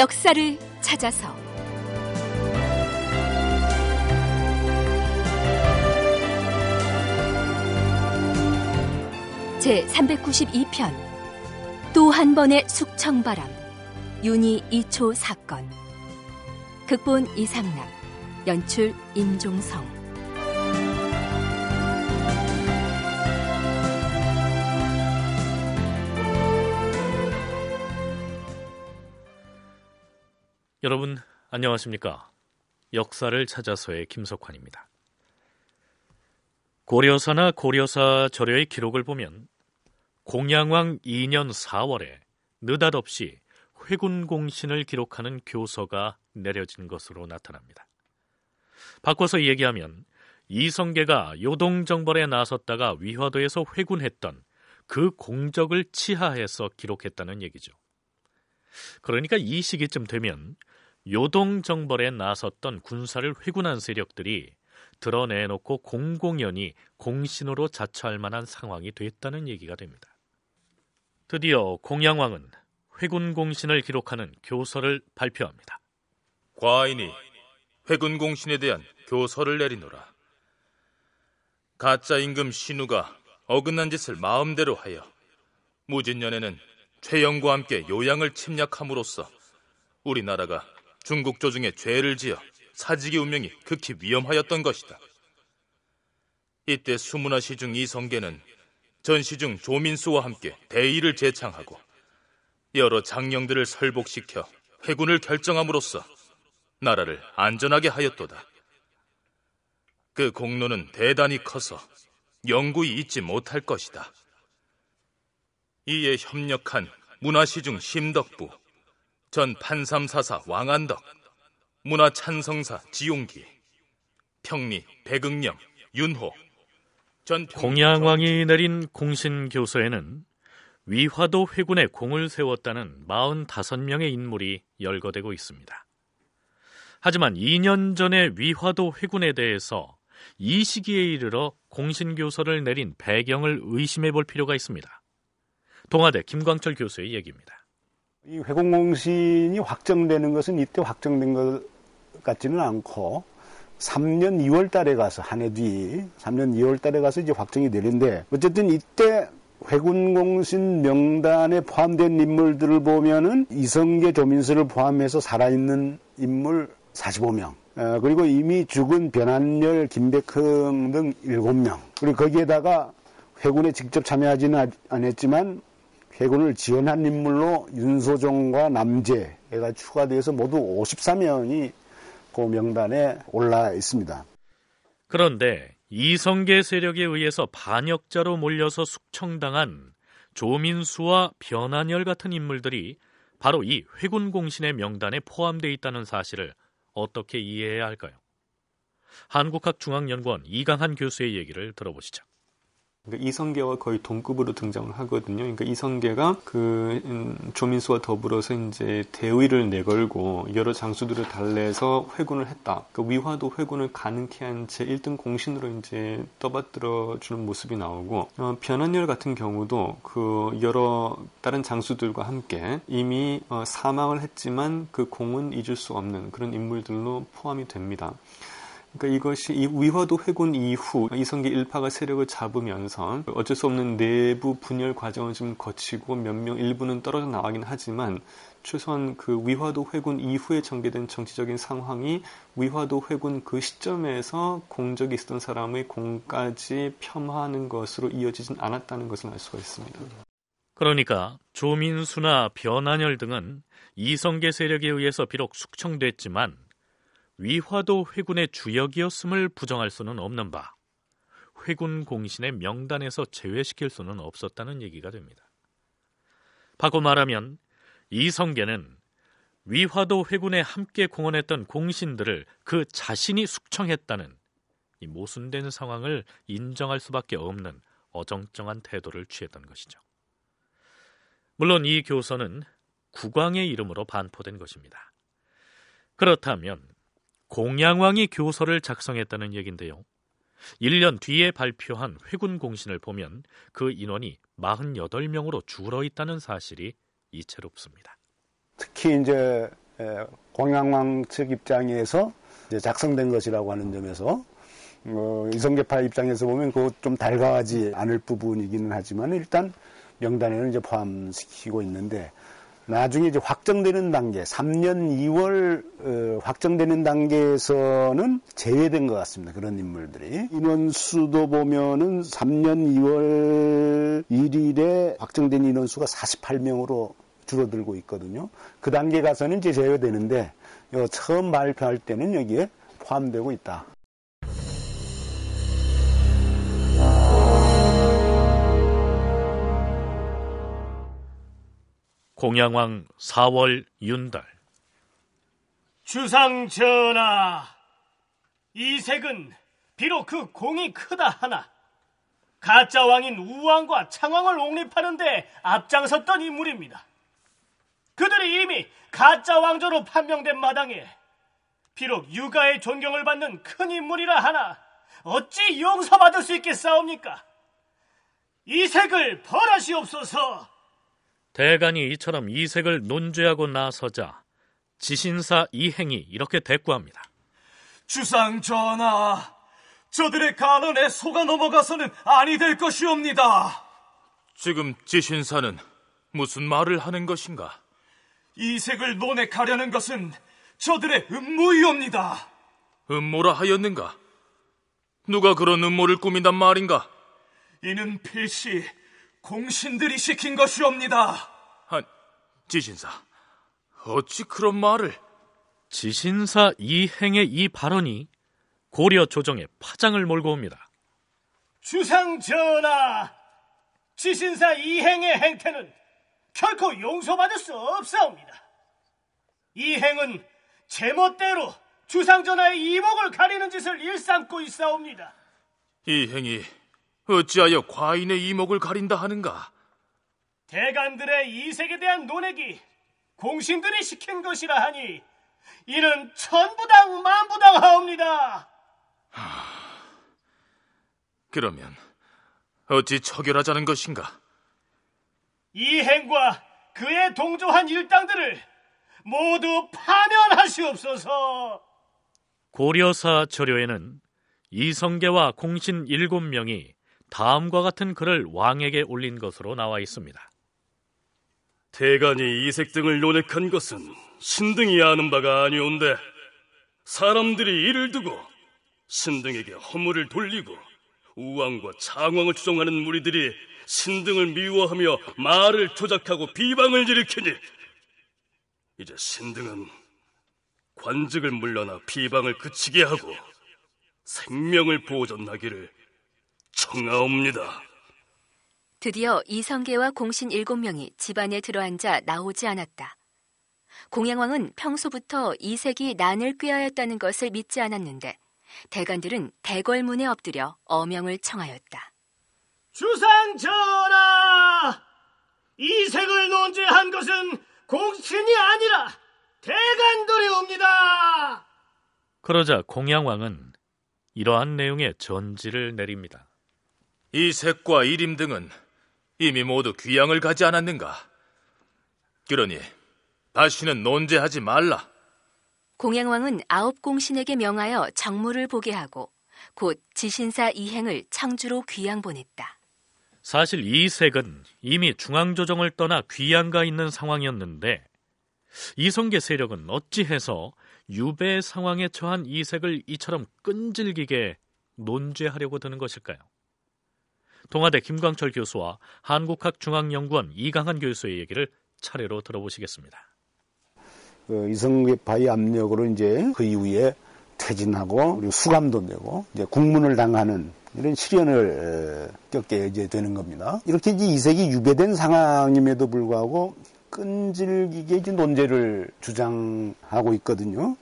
역사를 찾아서 제 392편 또 한 번의 숙청바람 윤희 2초 사건 극본 이상락 연출 임종성 여러분 안녕하십니까? 역사를 찾아서의 김석환입니다. 고려사나 고려사 절여의 기록을 보면 공양왕 2년 4월에 느닷없이 회군 공신을 기록하는 교서가 내려진 것으로 나타납니다. 바꿔서 얘기하면 이성계가 요동 정벌에 나섰다가 위화도에서 회군했던 그 공적을 치하해서 기록했다는 얘기죠. 그러니까 이 시기쯤 되면 요동 정벌에 나섰던 군사를 회군한 세력들이 드러내놓고 공공연히 공신으로 자처할 만한 상황이 됐다는 얘기가 됩니다. 드디어 공양왕은 회군 공신을 기록하는 교서를 발표합니다. 과인이 회군 공신에 대한 교서를 내리노라. 가짜 임금 신우가 어긋난 짓을 마음대로 하여 무진년에는 최영과 함께 요양을 침략함으로써 우리나라가 중국 조정에 죄를 지어 사직의 운명이 극히 위험하였던 것이다. 이때 수문화 시중 이성계는 전 시중 조민수와 함께 대의를 재창하고 여러 장령들을 설복시켜 해군을 결정함으로써 나라를 안전하게 하였도다. 그 공로는 대단히 커서 영구히 잊지 못할 것이다. 이에 협력한 문화시중 심덕부, 전 판삼사사 왕안덕, 문화찬성사 지용기, 평리 백응령 윤호, 전 공양왕이 내린 공신교서에는 위화도 회군의 공을 세웠다는 45명의 인물이 열거되고 있습니다. 하지만 2년 전의 위화도 회군에 대해서 이 시기에 이르러 공신교서를 내린 배경을 의심해 볼 필요가 있습니다. 동아대 김광철 교수의 얘기입니다. 이 회공공신이 확정되는 것은 이때 확정된 것 같지는 않고 3년 2월 달에 가서 한 해 뒤 3년 2월 달에 가서 이제 확정이 되는데 어쨌든 이때 회군공신 명단에 포함된 인물들을 보면은 이성계 조민수를 포함해서 살아있는 인물 45명 어, 그리고 이미 죽은 변한열 김백흥 등 7명 그리고 거기에다가 회군에 직접 참여하지는 않았지만 해군을 지원한 인물로 윤소종과 남재가 추가되어서 모두 54명이 그 명단에 올라 있습니다. 그런데 이성계 세력에 의해서 반역자로 몰려서 숙청당한 조민수와 변한열 같은 인물들이 바로 이 회군 공신의 명단에 포함되어 있다는 사실을 어떻게 이해해야 할까요? 한국학중앙연구원 이강한 교수의 얘기를 들어보시죠. 그러니까 이성계와 거의 동급으로 등장을 하거든요. 그러니까 이성계가 그 음, 조민수와 더불어서 이제 대의를 내걸고 여러 장수들을 달래서 회군을 했다. 그러니까 위화도 회군을 가능케 한 제1등 공신으로 이제 떠받들어 주는 모습이 나오고 어, 변한열 같은 경우도 그 여러 다른 장수들과 함께 이미 어, 사망을 했지만 그 공은 잊을 수 없는 그런 인물들로 포함이 됩니다. 그러니까 이것이 이 위화도 회군 이후 이성계 일파가 세력을 잡으면서 어쩔 수 없는 내부 분열 과정을 좀 거치고 몇 명 일부는 떨어져 나가긴 하지만 최소한 그 위화도 회군 이후에 전개된 정치적인 상황이 위화도 회군 그 시점에서 공적이 있었던 사람의 공까지 폄하하는 것으로 이어지진 않았다는 것을 알 수가 있습니다. 그러니까 조민수나 변한열 등은 이성계 세력에 의해서 비록 숙청됐지만 위화도 회군의 주역이었음을 부정할 수는 없는 바 회군 공신의 명단에서 제외시킬 수는 없었다는 얘기가 됩니다. 바꿔 말하면 이성계는 위화도 회군에 함께 공헌했던 공신들을 그 자신이 숙청했다는 이 모순된 상황을 인정할 수밖에 없는 어정쩡한 태도를 취했던 것이죠. 물론 이 교서는 국왕의 이름으로 반포된 것입니다. 그렇다면 공양왕이 교서를 작성했다는 얘긴데요. 1년 뒤에 발표한 회군 공신을 보면 그 인원이 48명으로 줄어 있다는 사실이 이채롭습니다. 특히 이제 공양왕 측 입장에서 작성된 것이라고 하는 점에서 어, 이성계파 입장에서 보면 그것 좀 달가하지 않을 부분이기는 하지만 일단 명단에는 이제 포함시키고 있는데 나중에 이제 확정되는 단계, 3년 2월 어, 확정되는 단계에서는 제외된 것 같습니다. 그런 인물들이 인원수도 보면은 3년 2월 1일에 확정된 인원수가 48명으로 줄어들고 있거든요. 그 단계 가서는 이제 제외되는데 처음 발표할 때는 여기에 포함되고 있다. 공양왕 4월 윤달 주상 전하 이색은 비록 그 공이 크다 하나 가짜 왕인 우왕과 창왕을 옹립하는데 앞장섰던 인물입니다. 그들이 이미 가짜 왕조로 판명된 마당에 비록 육아의 존경을 받는 큰 인물이라 하나 어찌 용서받을 수 있겠사옵니까? 이색을 벌하시옵소서. 대간이 이처럼 이색을 논죄하고 나서자 지신사 이행이 이렇게 대꾸합니다. 주상 전하, 저들의 간언에 속아 넘어가서는 아니 될 것이옵니다. 지금 지신사는 무슨 말을 하는 것인가? 이색을 논에 가려는 것은 저들의 음모이옵니다. 음모라 하였는가? 누가 그런 음모를 꾸민단 말인가? 이는 필시 공신들이 시킨 것이옵니다. 한 지신사, 어찌 그런 말을? 지신사 이행의 이 발언이 고려 조정에 파장을 몰고 옵니다. 주상 전하, 지신사 이행의 행태는 결코 용서받을 수 없사옵니다. 이행은 제멋대로 주상 전하의 이목을 가리는 짓을 일삼고 있사옵니다. 이행이 어찌하여 과인의 이목을 가린다 하는가? 대간들의 이색에 대한 논의기 공신들이 시킨 것이라 하니 이는 천부당 만부당 하옵니다. 하... 그러면 어찌 처결하자는 것인가? 이 행과 그의 동조한 일당들을 모두 파면하시옵소서. 고려사 저료에는 이성계와 공신 일곱 명이 다음과 같은 글을 왕에게 올린 것으로 나와 있습니다. 대간이 이색 등을 논렉한 것은 신등이 아는 바가 아니온데 사람들이 이를 두고 신등에게 허물을 돌리고 우왕과 창왕을 추종하는 무리들이 신등을 미워하며 말을 조작하고 비방을 일으키니 이제 신등은 관직을 물러나 비방을 그치게 하고 생명을 보존하기를 청하옵니다. 드디어 이성계와 공신 일곱 명이 집안에 들어앉아 나오지 않았다. 공양왕은 평소부터 이색이 난을 꾀하였다는 것을 믿지 않았는데 대관들은 대궐문에 엎드려 어명을 청하였다. 주상전하! 이색을 논제한 것은 공신이 아니라 대관들이옵니다. 그러자 공양왕은 이러한 내용의 전지를 내립니다. 이색과 이림 등은 이미 모두 귀양을 가지 않았는가? 그러니 다시는 논제하지 말라. 공양왕은 아홉 공신에게 명하여 정무를 보게 하고 곧 지신사 이행을 청주로 귀양 보냈다. 사실 이색은 이미 중앙조정을 떠나 귀양가 있는 상황이었는데 이성계 세력은 어찌해서 유배 상황에 처한 이색을 이처럼 끈질기게 논제하려고 드는 것일까요? 동아대 김광철 교수와 한국학중앙연구원 이강한 교수의 얘기를 차례로 들어보시겠습니다. 그 이성계 파의 압력으로 이제 그 이후에 퇴진하고 그리고 수감도 되고 이제 국문을 당하는 이런 시련을 겪게 이제 되는 겁니다. 이렇게 이제 이색이 유배된 상황임에도 불구하고 끈질기게 이제 논제를 주장하고 있거든요.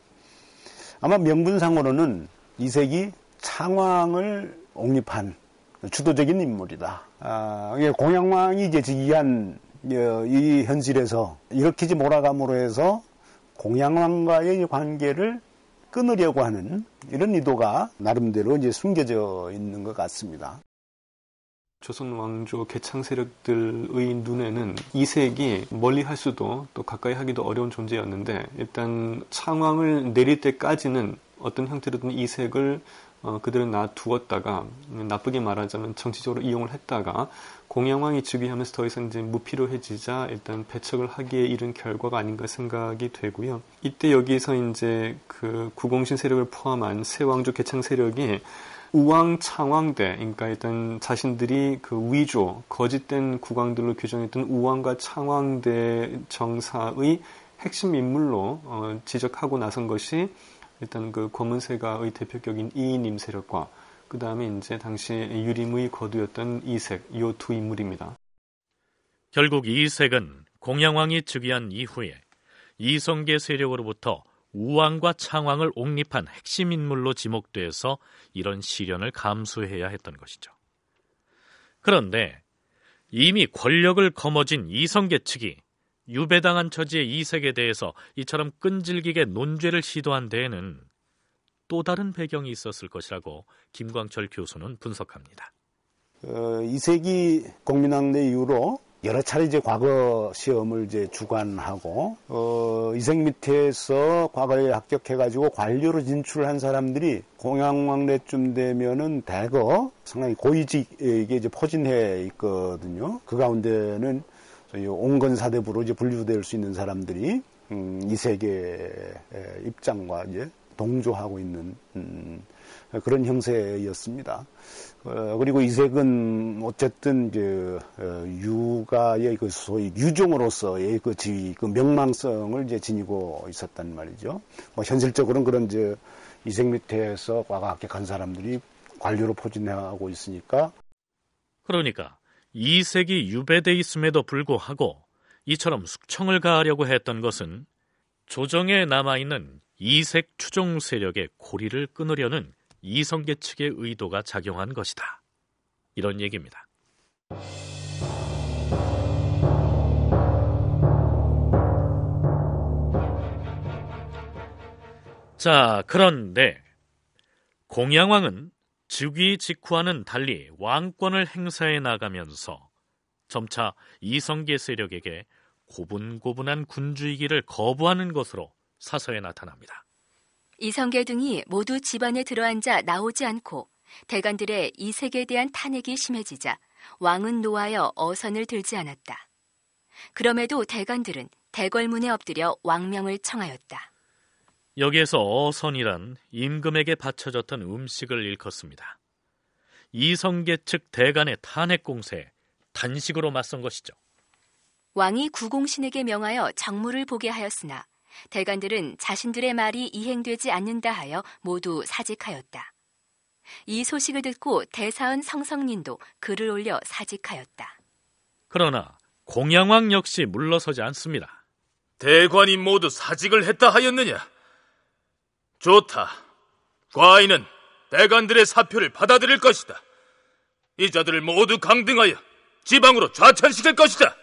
아마 명분상으로는 이색이 창왕을 옹립한 주도적인 인물이다. 아, 공양왕이 이제 지기한 어, 이 현실에서 일으키지 몰아감으로 해서 공양왕과의 관계를 끊으려고 하는 이런 의도가 나름대로 이제 숨겨져 있는 것 같습니다. 조선 왕조 개창 세력들의 눈에는 이색이 멀리 할 수도 또 가까이 하기도 어려운 존재였는데 일단 창왕을 내릴 때까지는 어떤 형태로든 이색을 어, 그들은 놔두었다가 음, 나쁘게 말하자면 정치적으로 이용을 했다가 공영왕이 즉위하면서 더 이상 이제 무필요해지자 일단 배척을 하기에 이른 결과가 아닌가 생각이 되고요. 이때 여기서 이제 그 구공신 세력을 포함한 새 왕조 개창 세력이 우왕 창왕대 그러니까 일단 자신들이 그 위조 거짓된 국왕들로 규정했던 우왕과 창왕대 정사의 핵심 인물로 어, 지적하고 나선 것이 일단 그 검은세가의 대표격인 이인임 세력과 그 다음에 이제 당시 유림의 거두였던 이색, 요 두 인물입니다. 결국 이색은 공양왕이 즉위한 이후에 이성계 세력으로부터 우왕과 창왕을 옹립한 핵심 인물로 지목돼서 이런 시련을 감수해야 했던 것이죠. 그런데 이미 권력을 거머쥔 이성계 측이 유배당한 처지의 이색에 대해서 이처럼 끈질기게 논죄를 시도한 데에는 또 다른 배경이 있었을 것이라고 김광철 교수는 분석합니다. 어, 이색이 국민왕내 이후로 여러 차례 이제 과거 시험을 이제 주관하고 어, 이색 밑에서 과거에 합격해가지고 관료로 진출한 사람들이 공양왕래쯤 되면은 대거 상당히 고위직에 이제 포진해 있거든요. 그 가운데는 온건사대부로 이제 분류될 수 있는 사람들이 음, 이 세계의 입장과 이제 동조하고 있는 음, 그런 형세였습니다. 어, 그리고 이색은 어쨌든 그 어, 유가의 그 소위 유종으로서의 그 지위, 그 명망성을 이제 지니고 있었단 말이죠. 뭐 현실적으로는 그런 이제 이색 밑에서 과학계 간 사람들이 관료로 포진하고 있으니까. 그러니까 이색이 유배돼 있음에도 불구하고 이처럼 숙청을 가하려고 했던 것은 조정에 남아있는 이색 추종 세력의 고리를 끊으려는 이성계 측의 의도가 작용한 것이다. 이런 얘기입니다. 자, 그런데 공양왕은 즉위 직후와는 달리 왕권을 행사해 나가면서 점차 이성계 세력에게 고분고분한 군주이기를 거부하는 것으로 사서에 나타납니다. 이성계 등이 모두 집안에 들어앉아 나오지 않고 대관들의 이색에 대한 탄핵이 심해지자 왕은 노하여 어선을 들지 않았다. 그럼에도 대관들은 대궐문에 엎드려 왕명을 청하였다. 여기에서 어선이란 임금에게 바쳐졌던 음식을 일컫습니다. 이성계 측 대간의 탄핵 공세 단식으로 맞선 것이죠. 왕이 구공신에게 명하여 정무를 보게 하였으나 대간들은 자신들의 말이 이행되지 않는다 하여 모두 사직하였다. 이 소식을 듣고 대사은 성성린도 글을 올려 사직하였다. 그러나 공양왕 역시 물러서지 않습니다. 대관이 모두 사직을 했다 하였느냐? 좋다. 과인은 대관들의 사표를 받아들일 것이다. 이 자들을 모두 강등하여 지방으로 좌천시킬 것이다.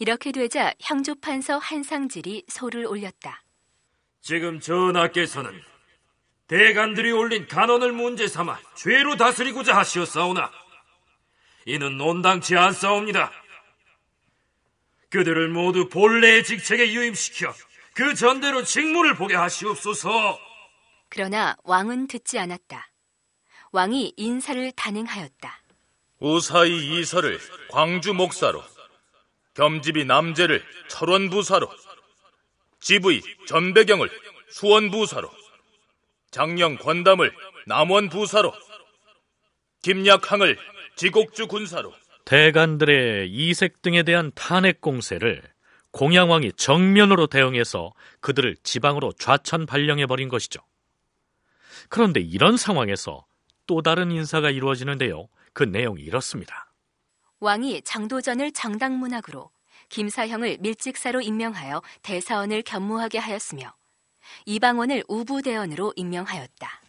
이렇게 되자 향조판서 한상질이 소를 올렸다. 지금 전하께서는 대관들이 올린 간언을 문제 삼아 죄로 다스리고자 하시었사오나 이는 논당치 않사옵니다. 그들을 모두 본래의 직책에 유임시켜 그 전대로 직무를 보게 하시옵소서. 그러나 왕은 듣지 않았다. 왕이 인사를 단행하였다. 우사이 이서를 광주 목사로, 겸집이 남재를 철원 부사로, 지부이 전배경을 수원 부사로, 장령 권담을 남원 부사로, 김약항을 지곡주 군사로. 대간들의 이색 등에 대한 탄핵 공세를 공양왕이 정면으로 대응해서 그들을 지방으로 좌천 발령해 버린 것이죠. 그런데 이런 상황에서 또 다른 인사가 이루어지는데요. 그 내용이 이렇습니다. 왕이 장도전을 정당문학으로 김사형을 밀직사로 임명하여 대사원을 겸무하게 하였으며 이방원을 우부대원으로 임명하였다.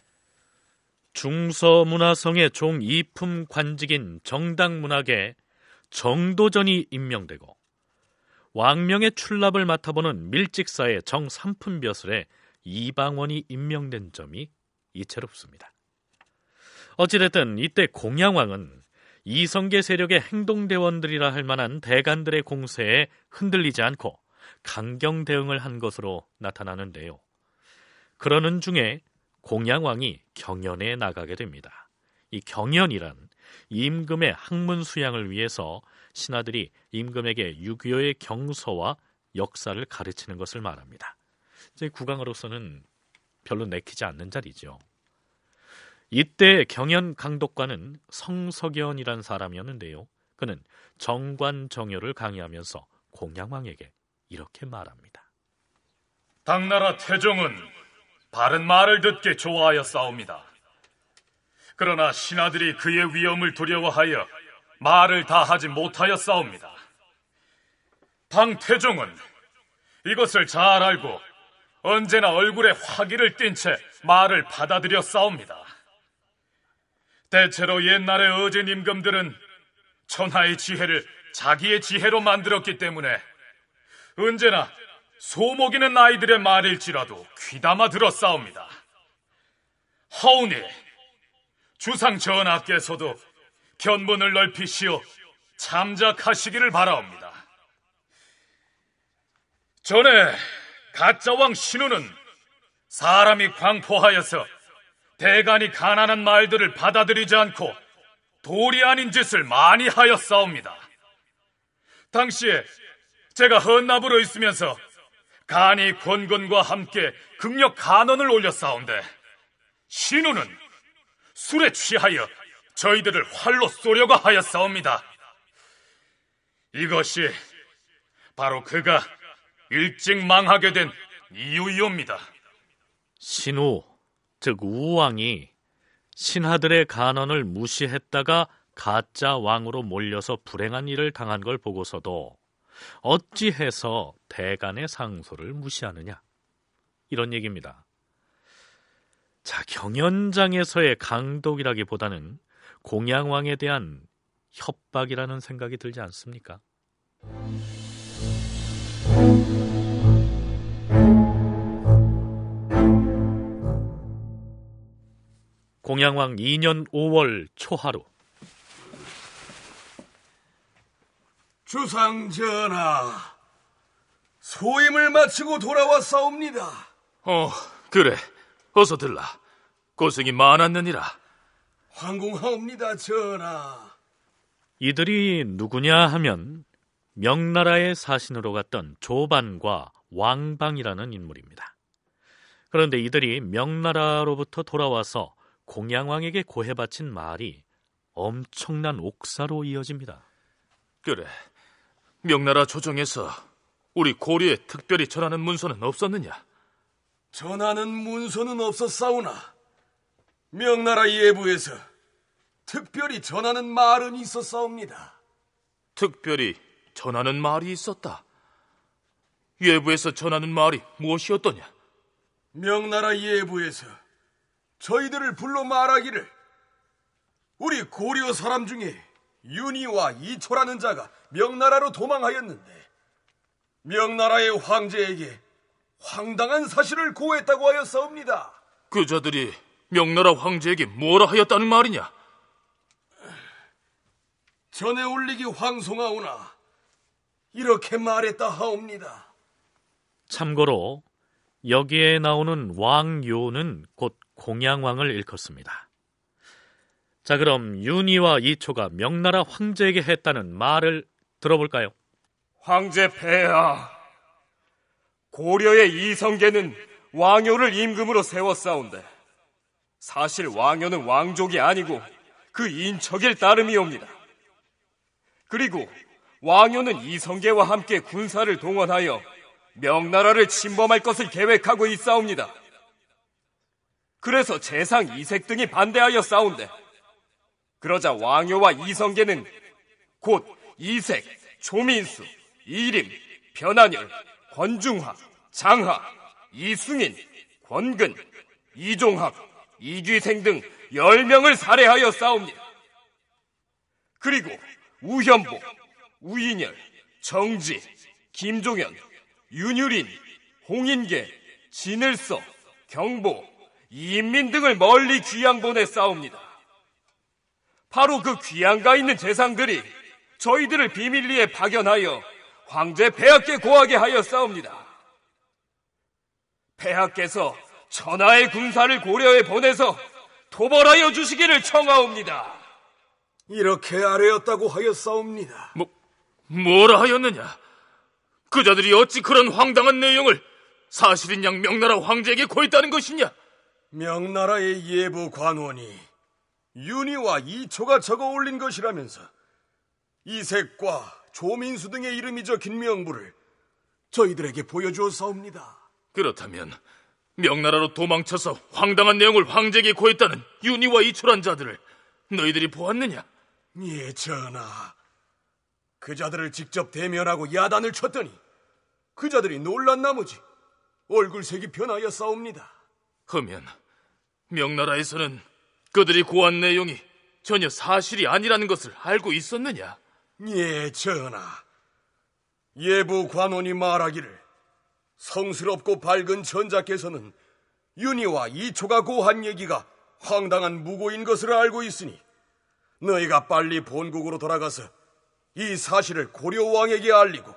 중서문화성의 종이품 관직인 정당문학에 정도전이 임명되고 왕명의 출납을 맡아보는 밀직사의 정삼품벼슬에 이방원이 임명된 점이 이채롭습니다. 어찌됐든 이때 공양왕은 이성계 세력의 행동대원들이라 할 만한 대간들의 공세에 흔들리지 않고 강경 대응을 한 것으로 나타나는데요. 그러는 중에 공양왕이 경연에 나가게 됩니다. 이 경연이란 임금의 학문 수양을 위해서 신하들이 임금에게 유교의 경서와 역사를 가르치는 것을 말합니다. 이제 국왕으로서는 별로 내키지 않는 자리죠. 이때 경연 강독관은 성석연이란 사람이었는데요. 그는 정관정요를 강의하면서 공양왕에게 이렇게 말합니다. 당나라 태종은 바른 말을 듣게 좋아하여 싸웁니다. 그러나 신하들이 그의 위엄을 두려워하여 말을 다 하지 못하여 싸웁니다. 당 태종은 이것을 잘 알고 언제나 얼굴에 화기를 띤 채 말을 받아들여 싸웁니다. 대체로 옛날의 어제 임금들은 천하의 지혜를 자기의 지혜로 만들었기 때문에 언제나 소목이는 아이들의 말일지라도 귀담아 들어 싸웁니다. 하우니 주상 전하께서도 견본을 넓히시어 참작하시기를 바라옵니다. 전에 가짜 왕 신우는 사람이 광포하여서 대간이 가난한 말들을 받아들이지 않고 도리 아닌 짓을 많이 하였사옵니다. 당시에 제가 헌납으로 있으면서 간이 권근과 함께 극력 간언을 올렸사온데 신우는 술에 취하여 저희들을 활로 쏘려고 하였사옵니다. 이것이 바로 그가 일찍 망하게 된 이유이옵니다. 신우, 즉 우왕이 신하들의 간언을 무시했다가 가짜 왕으로 몰려서 불행한 일을 당한 걸 보고서도 어찌해서 대간의 상소를 무시하느냐 이런 얘기입니다. 자 경연장에서의 강독이라기보다는 공양왕에 대한 협박이라는 생각이 들지 않습니까? 공양왕 2년 5월 초하루 주상전하 소임을 마치고 돌아왔사옵니다 어 그래 어서 들라 고생이 많았느니라 황공하옵니다 전하 이들이 누구냐 하면 명나라의 사신으로 갔던 조반과 왕방이라는 인물입니다 그런데 이들이 명나라로부터 돌아와서 공양왕에게 고해바친 말이 엄청난 옥사로 이어집니다. 그래, 명나라 조정에서 우리 고리에 특별히 전하는 문서는 없었느냐? 전하는 문서는 없었사오나 명나라 예부에서 특별히 전하는 말은 있었사옵니다. 특별히 전하는 말이 있었다. 예부에서 전하는 말이 무엇이었더냐? 명나라 예부에서 저희들을 불러 말하기를 우리 고려 사람 중에 윤희와 이초라는 자가 명나라로 도망하였는데 명나라의 황제에게 황당한 사실을 고했다고 하였사옵니다. 그 자들이 명나라 황제에게 뭐라 하였다는 말이냐? 전에 올리기 황송하오나 이렇게 말했다 하옵니다. 참고로 여기에 나오는 왕요는 곧 공양왕을 일컫습니다. 자, 그럼 윤희와 이초가 명나라 황제에게 했다는 말을 들어볼까요? 황제 폐하, 고려의 이성계는 왕요를 임금으로 세웠사온데 사실 왕요는 왕족이 아니고 그 인척일 따름이옵니다. 그리고 왕요는 이성계와 함께 군사를 동원하여 명나라를 침범할 것을 계획하고 있사옵니다. 그래서 재상 이색 등이 반대하여 싸운데 그러자 왕효와 이성계는 곧 이색, 조민수, 이림, 변한열, 권중하, 장하, 이승인, 권근, 이종학, 이귀생 등 10명을 살해하여 싸웁니다. 그리고 우현복, 우인열, 정지, 김종현, 윤유린, 홍인계, 진을서, 경보, 이인민 등을 멀리 귀양 보내 싸웁니다. 바로 그 귀양가 있는 재상들이 저희들을 비밀리에 파견하여 황제 폐하께 고하게 하여 싸웁니다. 폐하께서 천하의 군사를 고려해 보내서 도벌하여 주시기를 청하옵니다. 이렇게 아뢰었다고 하여 싸웁니다. 뭐, 뭐라 하였느냐? 그자들이 어찌 그런 황당한 내용을 사실인 양 명나라 황제에게 고했다는 것이냐? 명나라의 예보 관원이 윤희와 이초가 적어 올린 것이라면서 이색과 조민수 등의 이름이 적힌 명부를 저희들에게 보여주었사옵니다. 그렇다면 명나라로 도망쳐서 황당한 내용을 황제에게 고했다는 윤희와 이초란 자들을 너희들이 보았느냐? 예, 전하. 그 자들을 직접 대면하고 야단을 쳤더니 그 자들이 놀란 나머지 얼굴색이 변하여 싸웁니다. 그러면 명나라에서는 그들이 고한 내용이 전혀 사실이 아니라는 것을 알고 있었느냐? 예, 전하. 예부 관원이 말하기를 성스럽고 밝은 전자께서는 윤희와 이초가 고한 얘기가 황당한 무고인 것을 알고 있으니 너희가 빨리 본국으로 돌아가서 이 사실을 고려왕에게 알리고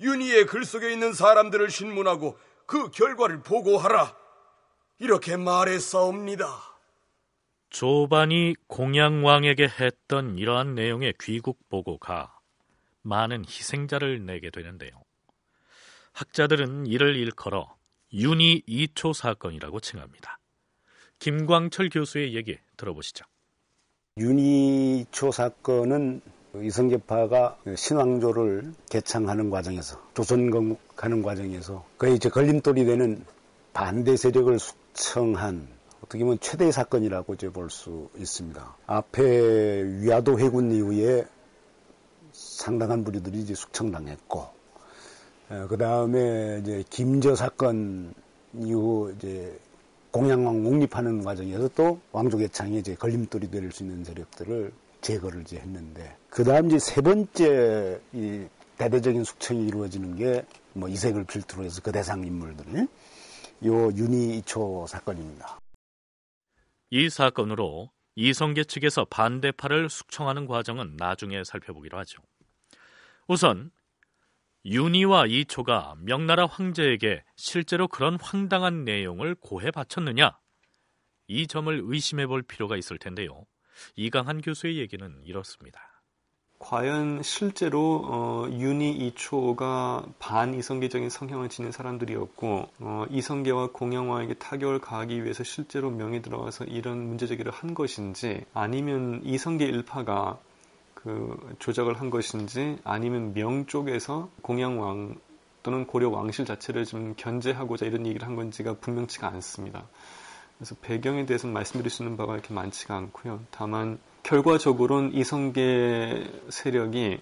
윤희의 글 속에 있는 사람들을 신문하고 그 결과를 보고하라. 이렇게 말했사옵니다. 조반이 공양왕에게 했던 이러한 내용의 귀국 보고가 많은 희생자를 내게 되는데요. 학자들은 이를 일컬어 윤희 2초 사건이라고 칭합니다. 김광철 교수의 얘기 들어보시죠. 윤희초 2 사건은 그 이성계파가 그 신왕조를 개창하는 과정에서 조선 건국하는 과정에서 그의 이제 걸림돌이 되는 반대 세력을 숙청한 어떻게 보면 최대의 사건이라고 이제 볼 수 있습니다. 앞에 위화도 회군 이후에 상당한 부류들이 이제 숙청당했고, 그 다음에 이제 김저 사건 이후 이제 공양왕 옹립하는 과정에서 또 왕조 개창에 이제 걸림돌이 될 수 있는 세력들을 제거를 이제 했는데 그 다음 이제 세 번째 이 대대적인 숙청이 이루어지는 게 뭐 이색을 필두로 해서 그 대상 인물들 요 윤희 이초 사건입니다. 이 사건으로 이성계 측에서 반대파를 숙청하는 과정은 나중에 살펴보기로 하죠. 우선 윤희와 이초가 명나라 황제에게 실제로 그런 황당한 내용을 고해 바쳤느냐 이 점을 의심해 볼 필요가 있을 텐데요. 이강한 교수의 얘기는 이렇습니다. 과연 실제로 어, 윤희 2초가 반이성계적인 성향을 지닌 사람들이었고 어, 이성계와 공양화에게 타격을 가하기 위해서 실제로 명이 들어가서 이런 문제제기를 한 것인지 아니면 이성계 일파가 그 조작을 한 것인지 아니면 명 쪽에서 공양왕 또는 고려 왕실 자체를 좀 견제하고자 이런 얘기를 한 건지가 분명치가 않습니다. 그래서 배경에 대해서는 말씀드릴 수 있는 바가 이렇게 많지가 않고요. 다만 결과적으로는 이성계 세력이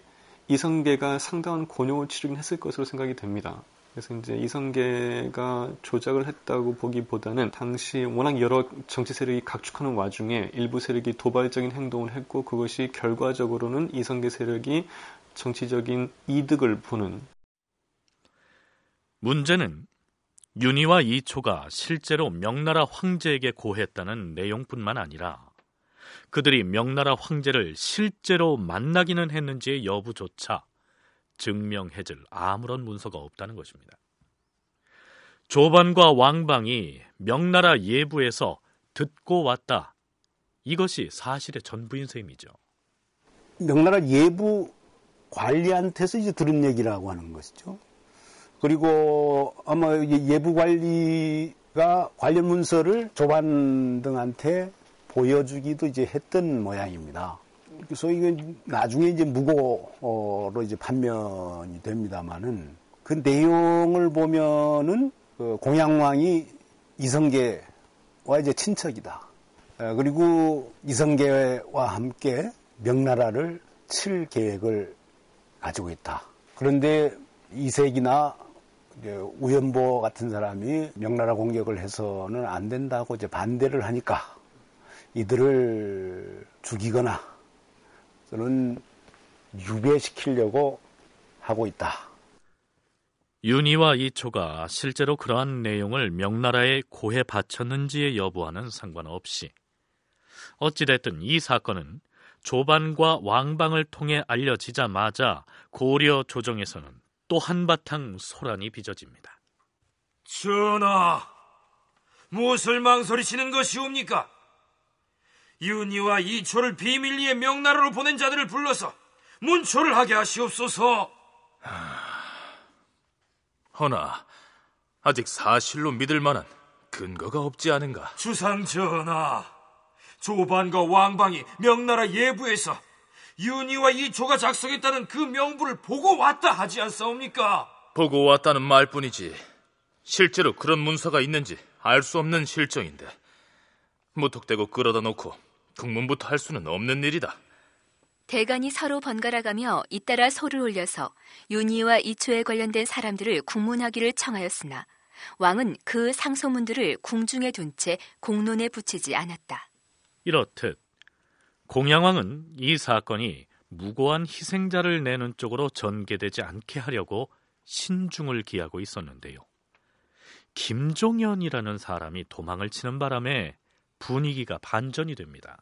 이성계가 상당한 권욕을 치르긴 했을 것으로 생각이 됩니다. 그래서 이제 이성계가 조작을 했다고 보기보다는 당시 워낙 여러 정치 세력이 각축하는 와중에 일부 세력이 도발적인 행동을 했고 그것이 결과적으로는 이성계 세력이 정치적인 이득을 보는 문제는 윤희와 이초가 실제로 명나라 황제에게 고했다는 내용뿐만 아니라 그들이 명나라 황제를 실제로 만나기는 했는지의 여부조차 증명해줄 아무런 문서가 없다는 것입니다. 조반과 왕방이 명나라 예부에서 듣고 왔다. 이것이 사실의 전부인 셈이죠. 명나라 예부 관리한테서 이제 들은 얘기라고 하는 것이죠. 그리고 아마 예부 관리가 관련 문서를 조반 등한테 보여주기도 이제 했던 모양입니다. 그래서 이게 나중에 이제 무고로 이제 판명이 됩니다만은 그 내용을 보면은 그 공양왕이 이성계와 이제 친척이다. 그리고 이성계와 함께 명나라를 칠 계획을 가지고 있다. 그런데 이색이나 우연보 같은 사람이 명나라 공격을 해서는 안 된다고 이제 반대를 하니까 이들을 죽이거나 또는 유배시키려고 하고 있다. 윤희와 이초가 실제로 그러한 내용을 명나라에 고해 바쳤는지의 여부와는 상관없이 어찌됐든 이 사건은 조반과 왕방을 통해 알려지자마자 고려 조정에서는 또 한바탕 소란이 빚어집니다. 전하, 무엇을 망설이시는 것이옵니까? 윤희와 이초를 비밀리에 명나라로 보낸 자들을 불러서 문초를 하게 하시옵소서. 아, 허나 아직 사실로 믿을 만한 근거가 없지 않은가? 주상 전하, 조반과 왕방이 명나라 예부에서 윤희와 이조가 작성했다는 그 명부를 보고 왔다 하지 않사옵니까? 보고 왔다는 말뿐이지 실제로 그런 문서가 있는지 알 수 없는 실정인데 무턱대고 끌어다 놓고 국문부터 할 수는 없는 일이다. 대간이 서로 번갈아가며 잇따라 소를 올려서 윤희와 이초에 관련된 사람들을 국문하기를 청하였으나 왕은 그 상소문들을 궁중에 둔 채 공론에 붙이지 않았다. 이렇듯 공양왕은 이 사건이 무고한 희생자를 내는 쪽으로 전개되지 않게 하려고 신중을 기하고 있었는데요. 김종현이라는 사람이 도망을 치는 바람에 분위기가 반전이 됩니다.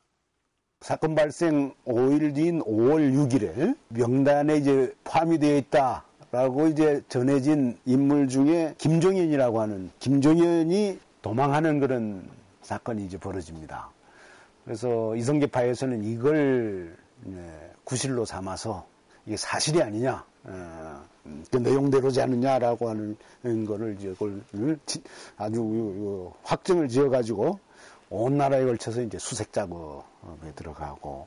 사건 발생 5일 뒤인 5월 6일에 명단에 이제 포함이 되어 있다. 라고 이제 전해진 인물 중에 김종현이라고 하는 김종현이 도망하는 그런 사건이 이제 벌어집니다. 그래서 이성계파에서는 이걸 네, 구실로 삼아서 이게 사실이 아니냐, 어, 음, 그 내용대로지 않느냐라고 하는 음, 거를 이걸 아주 확증을 지어가지고 온 나라에 걸쳐서 이제 수색 작업에 들어가고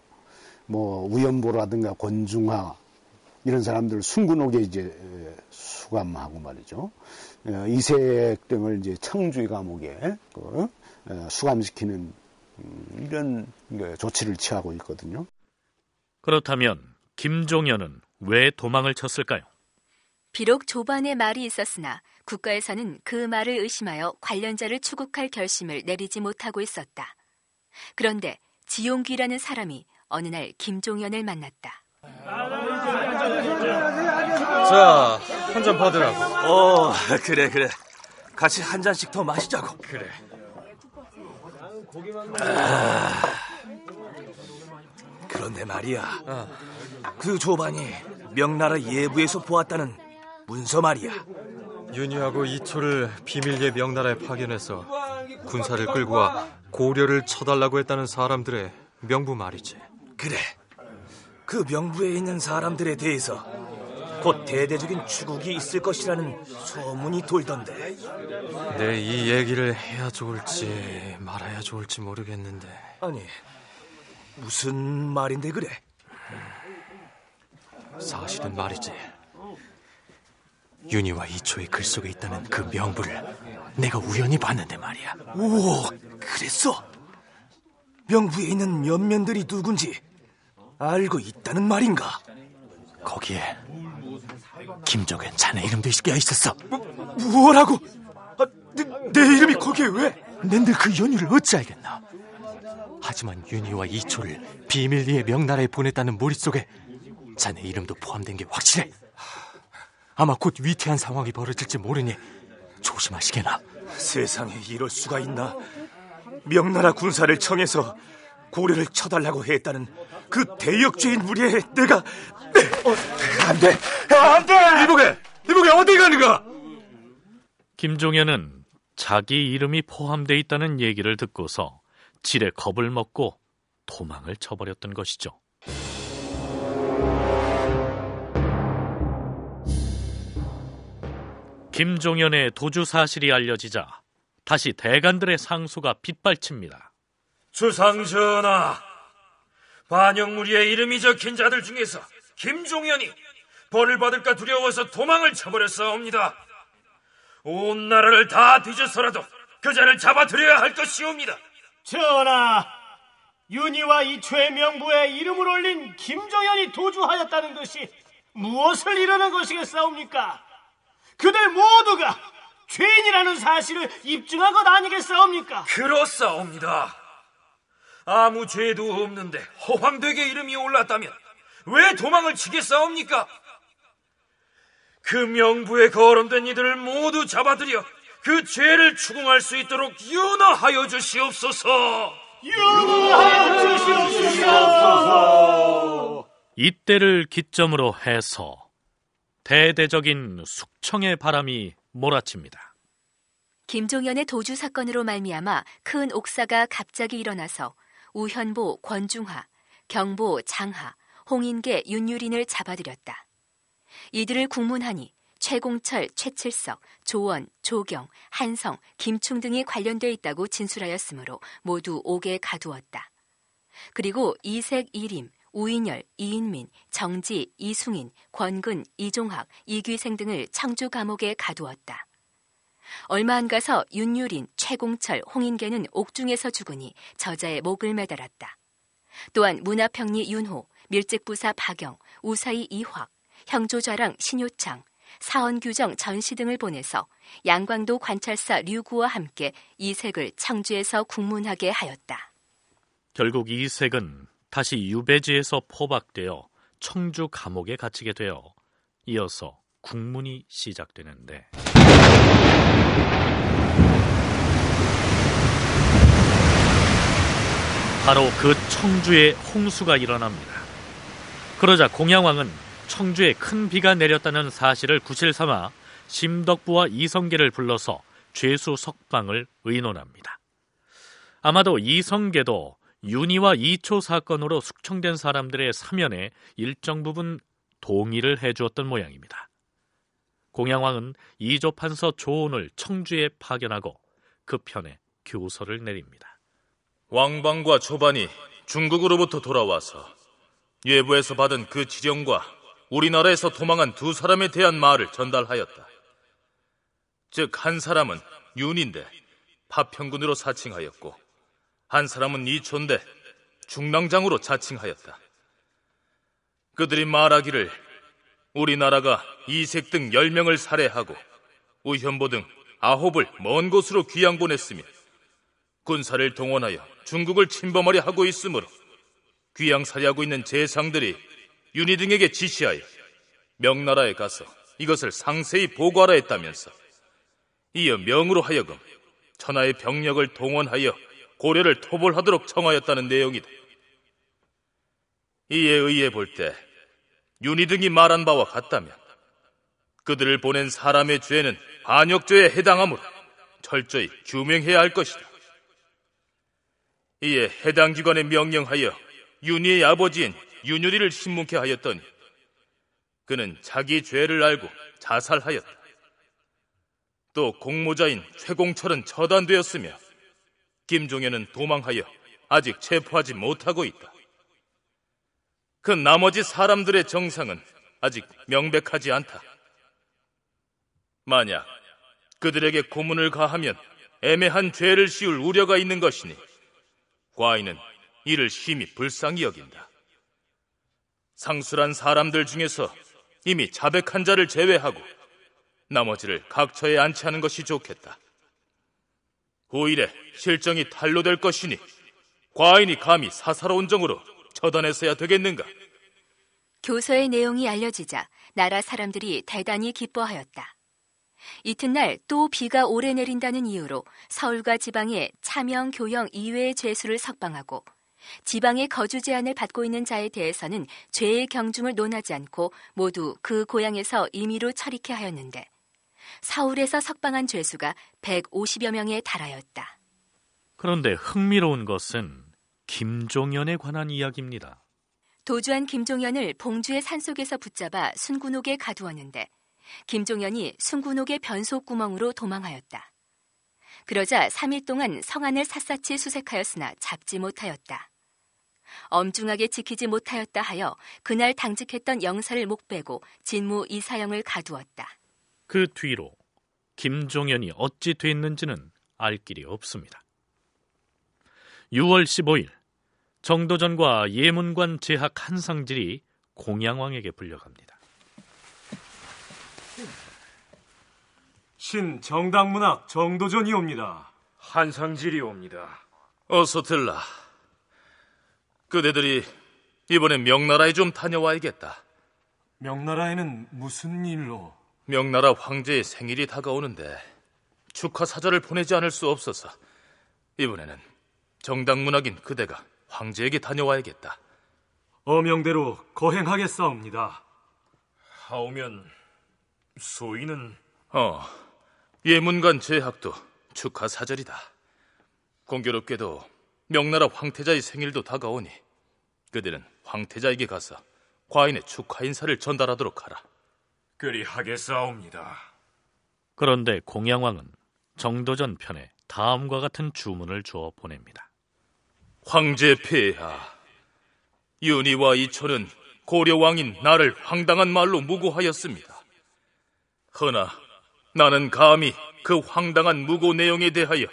뭐 우연보라든가 권중화 이런 사람들 순근옥에 이제 수감하고 말이죠. 어, 이색 등을 이제 청주의 감옥에 그, 어, 수감시키는 음, 이런 조치를 취하고 있거든요. 그렇다면 김종현은 왜 도망을 쳤을까요? 비록 조반의 말이 있었으나 국가에서는 그 말을 의심하여 관련자를 추국할 결심을 내리지 못하고 있었다. 그런데 지용기라는 사람이 어느 날 김종현을 만났다. 자, 한 잔 받으라고. 어, 그래, 그래. 같이 한 잔씩 더 마시자고. 그래. 아, 그런데 말이야. 어. 그 조반이 명나라 예부에서 보았다는 문서 말이야. 윤희하고 이초를 비밀리에 명나라에 파견해서 군사를 끌고 와 고려를 쳐달라고 했다는 사람들의 명부 말이지. 그래. 그 명부에 있는 사람들에 대해서 곧 대대적인 추국이 있을 것이라는 소문이 돌던데. 내이 네, 얘기를 해야 좋을지 말아야 좋을지 모르겠는데. 아니, 무슨 말인데 그래? 사실은 말이지. 윤희와 이초의 글 속에 있다는 그 명부를 내가 우연히 봤는데 말이야. 오, 그랬어? 명부에 있는 면면들이 누군지 알고 있다는 말인가? 거기에 김종현 자네 이름도 있게 있었어. 뭐, 뭐라고? 아, 내, 내 이름이 거기에 왜? 낸들 그 연유를 어찌 알겠나? 하지만 윤희와 이초를 비밀리에 명나라에 보냈다는 머릿속에 자네 이름도 포함된 게 확실해. 아마 곧 위태한 상황이 벌어질지 모르니 조심하시게나. 세상에 이럴 수가 있나? 명나라 군사를 청해서 고려를 쳐달라고 했다는 그 대역죄인 무리에 내가 어, 안돼 안돼 이보게 이보게 어디 가는가? 김종현은 자기 이름이 포함돼 있다는 얘기를 듣고서 지레 겁을 먹고 도망을 쳐버렸던 것이죠. 김종현의 도주 사실이 알려지자 다시 대간들의 상소가 빗발칩니다. 주상전하, 반영무리의 이름이 적힌 자들 중에서 김종현이 벌을 받을까 두려워서 도망을 쳐버렸사옵니다. 온 나라를 다 뒤져서라도 그 자를 잡아들여야 할 것이옵니다. 전하, 윤희와 이최 명부에 이름을 올린 김종현이 도주하였다는 것이 무엇을 이르는 것이겠사옵니까? 그들 모두가 죄인이라는 사실을 입증한 것 아니겠사옵니까? 그렇사옵니다. 아무 죄도 없는데 허황되게 이름이 올랐다면 왜 도망을 치겠사옵니까? 그 명부에 거론된 이들을 모두 잡아들여 그 죄를 추궁할 수 있도록 유나하여 주시옵소서. 유나하여 주시옵소서. 이때를 기점으로 해서 대대적인 숙청의 바람이 몰아칩니다. 김종현의 도주 사건으로 말미암아 큰 옥사가 갑자기 일어나서 우현보 권중하, 경보 장하, 홍인계 윤유린을 잡아들였다. 이들을 국문하니 최공철, 최칠석, 조원, 조경, 한성, 김충 등이 관련돼 있다고 진술하였으므로 모두 옥에 가두었다. 그리고 이색 이림, 우인열, 이인민, 정지, 이승인, 권근, 이종학, 이귀생 등을 청주 감옥에 가두었다. 얼마 안 가서 윤유린, 최공철, 홍인계는 옥중에서 죽으니 저자의 목을 매달았다. 또한 문화평리 윤호, 밀집부사 박영, 우사이 이확, 형조좌랑 신효창, 사원규정 전시 등을 보내서 양광도 관찰사 류구와 함께 이색을 청주에서 국문하게 하였다. 결국 이색은 다시 유배지에서 포박되어 청주 감옥에 갇히게 되어 이어서 국문이 시작되는데 바로 그 청주에 홍수가 일어납니다. 그러자 공양왕은 청주에 큰 비가 내렸다는 사실을 구실 삼아 심덕부와 이성계를 불러서 죄수 석방을 의논합니다. 아마도 이성계도 윤희와 이초 사건으로 숙청된 사람들의 사면에 일정 부분 동의를 해주었던 모양입니다. 공양왕은 이조 판서 조온을 청주에 파견하고 그 편에 교서를 내립니다. 왕방과 초반이 중국으로부터 돌아와서 예부에서 받은 그 지령과 우리나라에서 도망한 두 사람에 대한 말을 전달하였다. 즉 한 사람은 윤인데 파평군으로 사칭하였고 한 사람은 이촌데 중랑장으로 자칭하였다. 그들이 말하기를 우리나라가 이색 등 10명을 살해하고 우현보 등 9을 먼 곳으로 귀양 보냈으며 군사를 동원하여 중국을 침범하려 하고 있으므로 귀양살해하고 있는 재상들이 윤희 등에게 지시하여 명나라에 가서 이것을 상세히 보고하라 했다면서 이어 명으로 하여금 천하의 병력을 동원하여 고려를 토벌하도록 청하였다는 내용이다. 이에 의해 볼때 윤희 등이 말한 바와 같다면 그들을 보낸 사람의 죄는 반역죄에 해당하므로 철저히 규명해야 할 것이다. 이에 해당 기관에 명령하여 윤희의 아버지인 윤유리를 신문케 하였더니 그는 자기 죄를 알고 자살하였다. 또 공모자인 최공철은 처단되었으며 김종현은 도망하여 아직 체포하지 못하고 있다. 그 나머지 사람들의 정상은 아직 명백하지 않다. 만약 그들에게 고문을 가하면 애매한 죄를 씌울 우려가 있는 것이니 과인은 이를 심히 불쌍히 여긴다. 상술한 사람들 중에서 이미 자백한 자를 제외하고 나머지를 각처에 안치하는 것이 좋겠다. 후일에 실정이 탄로될 것이니 과인이 감히 사사로운 정으로 처단했어야 되겠는가? 교서의 내용이 알려지자 나라 사람들이 대단히 기뻐하였다. 이튿날 또 비가 오래 내린다는 이유로 서울과 지방에 차명, 교형 이외의 죄수를 석방하고 지방의 거주 제한을 받고 있는 자에 대해서는 죄의 경중을 논하지 않고 모두 그 고향에서 임의로 처리케 하였는데 서울에서 석방한 죄수가 150여 명에 달하였다. 그런데 흥미로운 것은 김종현에 관한 이야기입니다. 도주한 김종현을 봉주의 산속에서 붙잡아 순군옥에 가두었는데 김종현이 순군옥의 변속구멍으로 도망하였다. 그러자 3일 동안 성안을 샅샅이 수색하였으나 잡지 못하였다. 엄중하게 지키지 못하였다 하여 그날 당직했던 영사를 목빼고 진무 이사영을 가두었다. 그 뒤로 김종현이 어찌 됐는지는 알 길이 없습니다. 6월 15일 정도전과 예문관 제학 한상질이 공양왕에게 불려갑니다. 신 정당문학 정도전이 옵니다. 한상질이 옵니다. 어서 들라. 그대들이 이번에 명나라에 좀 다녀와야겠다. 명나라에는 무슨 일로? 명나라 황제의 생일이 다가오는데 축하 사절을 보내지 않을 수 없어서 이번에는 정당문학인 그대가 황제에게 다녀와야겠다. 어명대로 거행하겠사옵니다. 하오면 소인은 어 예문관 제학도 축하 사절이다. 공교롭게도 명나라 황태자의 생일도 다가오니 그들은 황태자에게 가서 과인의 축하 인사를 전달하도록 하라. 그리하겠사옵니다. 그런데 공양왕은 정도전 편에 다음과 같은 주문을 주어 보냅니다. 황제 폐하, 윤희와 이천은 고려왕인 나를 황당한 말로 무고하였습니다. 허나 나는 감히 그 황당한 무고 내용에 대하여